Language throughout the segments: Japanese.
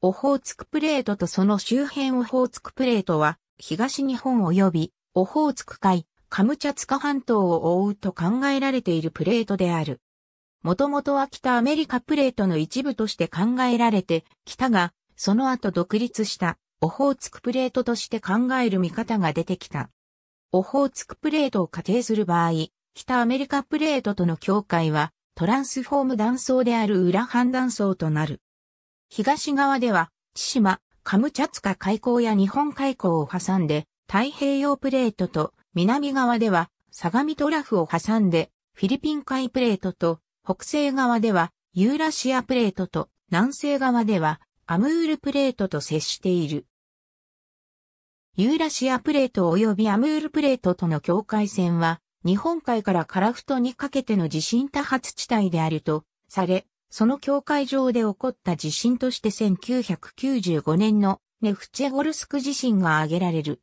オホーツクプレートとその周辺オホーツクプレートは、東日本及び、オホーツク海、カムチャツカ半島を覆うと考えられているプレートである。もともとは北アメリカプレートの一部として考えられて、北が、その後独立した、オホーツクプレートとして考える見方が出てきた。オホーツクプレートを仮定する場合、北アメリカプレートとの境界は、トランスフォーム断層である裏半断層となる。東側では、千島、カムチャツカ海溝や日本海溝を挟んで、太平洋プレートと、南側では、相模トラフを挟んで、フィリピン海プレートと、北西側では、ユーラシアプレートと、南西側では、アムールプレートと接している。ユーラシアプレート及びアムールプレートとの境界線は、日本海からカラフトにかけての地震多発地帯であると、され、その境界上で起こった地震として1995年のネフチェゴルスク地震が挙げられる。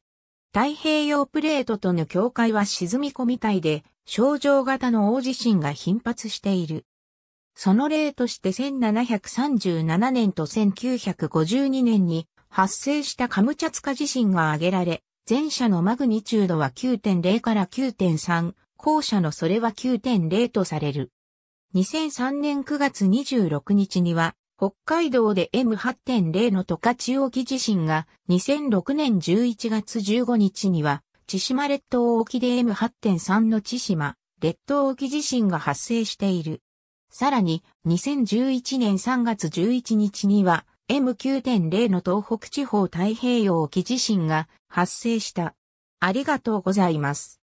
太平洋プレートとの境界は沈み込みたいで、症状型の大地震が頻発している。その例として1737年と1952年に発生したカムチャツカ地震が挙げられ、前者のマグニチュードは9.0から9.3、後者のそれは9.0とされる。2003年9月26日には、北海道で M8.0 の十勝沖地震が、2006年11月15日には、千島列島沖で M8.3 の千島、列島沖地震が発生している。さらに、2011年3月11日には、M9.0 の東北地方太平洋沖地震が発生した。ありがとうございます。